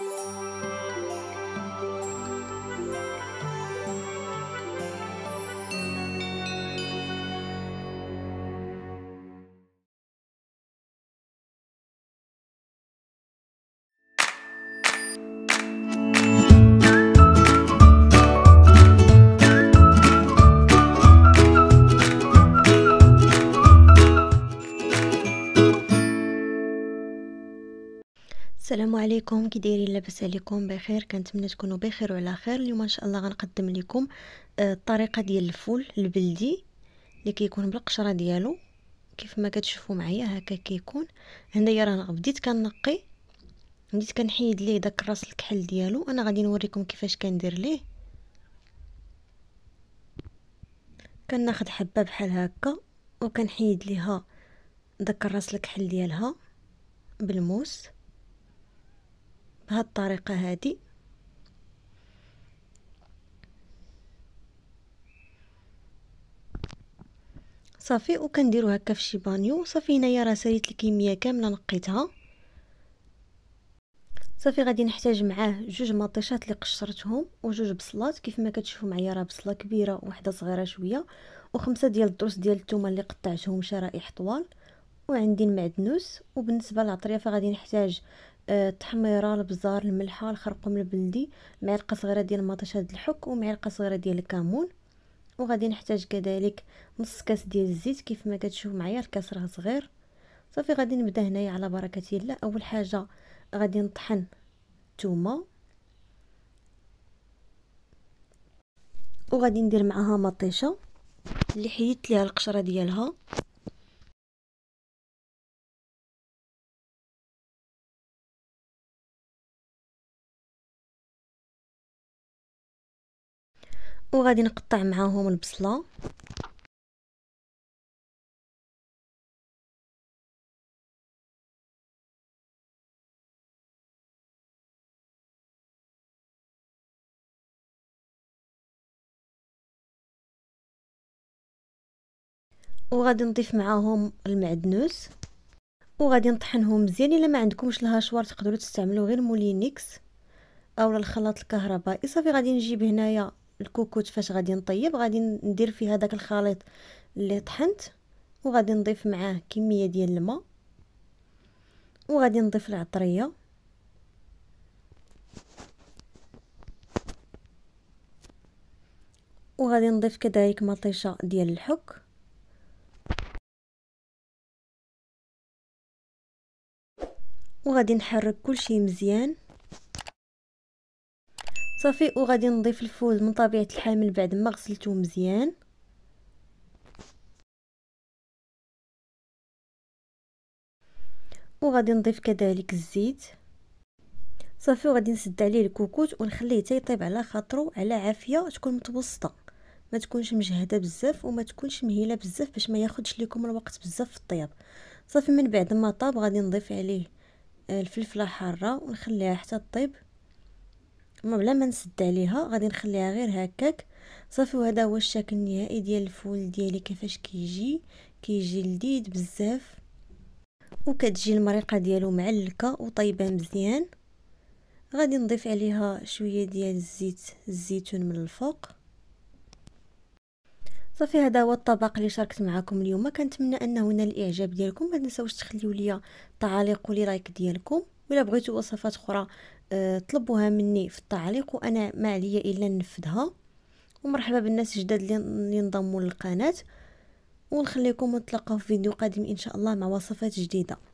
Música السلام عليكم كي دايرين لاباس عليكم بخير كنتمنى تكونوا بخير وعلى خير اليوم ان شاء الله غنقدم لكم آه، الطريقه ديال الفول البلدي اللي كيكون بالقشره ديالو كيف ما كتشوفوا معايا هكا كيكون هنايا راه بديت كنقي بديت كنحيد ليه داك الراس الكحل ديالو انا غادي نوريكم كيفاش كندير ليه كناخذ حبه بحال هكا وكنحيد ليها داك الراس الكحل ديالها بالموس بهاد الطريقة هادي صافي كنديرو هكا في شي بانيو صافي هنايا راه ساليت الكميه كامله نقيتها صافي غادي نحتاج معاه جوج مطيشات اللي قشرتهم وجوج بصلات كيف ما كتشوفوا معايا راه بصله كبيره وواحده صغيره شويه وخمسه ديال الدروس ديال الثومه اللي قطعتهم شرائح طوال وعندي المعدنوس وبالنسبه للعطريه فغادي نحتاج التحميره أه، البزار الملحه الخرقوم البلدي معلقه صغيره ديال مطيشه هاد الحك ومعلقه صغيره ديال الكمون وغادي نحتاج كذلك نص كاس ديال الزيت كيف ما كتشوف معايا الكاس راه صغير صافي غادي نبدا هنايا على بركه الله اول حاجه غادي نطحن الثومه وغادي ندير معاها مطيشه اللي حيدت ليها القشره ديالها وغادي نقطع معاهم البصله وغادي نضيف معاهم المعدنوس وغادي نطحنهم مزيان الا ما عندكمش الهاشوار تقدروا تستعملوا غير مولينيكس اولا الخلاط الكهربائي صافي غادي نجيب هنايا الكوكوت فاش غادي نطيب غادي ندير فيه هذاك الخليط اللي طحنت وغادي نضيف معاه كميه ديال الماء وغادي نضيف العطريه وغادي نضيف كذلك مطيشه ديال الحك وغادي نحرك كل شيء مزيان صافي وغادي نضيف الفول من طبيعه الحال من بعد ما غسلته مزيان وغادي نضيف كذلك الزيت صافي وغادي نسد عليه الكوكوت ونخليه يطيب على خاطرو على عافيه تكون متوسطه ما تكونش مجهده بزاف وما تكونش مهيله بزاف باش ما ياخذش لكم الوقت بزاف في الطياب صافي من بعد ما طاب غادي نضيف عليه آه، الفلفله حاره ونخليها حتى طيب ما بلا ما نسد عليها غادي نخليها غير هكاك صافي وهذا هو الشكل النهائي ديال الفول ديالي كيفاش كيجي كيجي لذيذ بزاف وكتجي المريقه ديالو معلكه وطيبه مزيان غادي نضيف عليها شويه ديال الزيت الزيتون من الفوق صافي هذا هو الطبق اللي شاركت معكم اليوم كنتمنى انه نال الاعجاب ديالكم ما تنساوش تخليو ليا ولي لايك ديالكم ولا بغيتوا وصفات اخرى آه، طلبوها مني في التعليق وانا ما عليا الا ننفذها ومرحبا بالناس الجداد اللي ينضموا للقناه ونخليكم نتلاقاو في فيديو قادم ان شاء الله مع وصفات جديده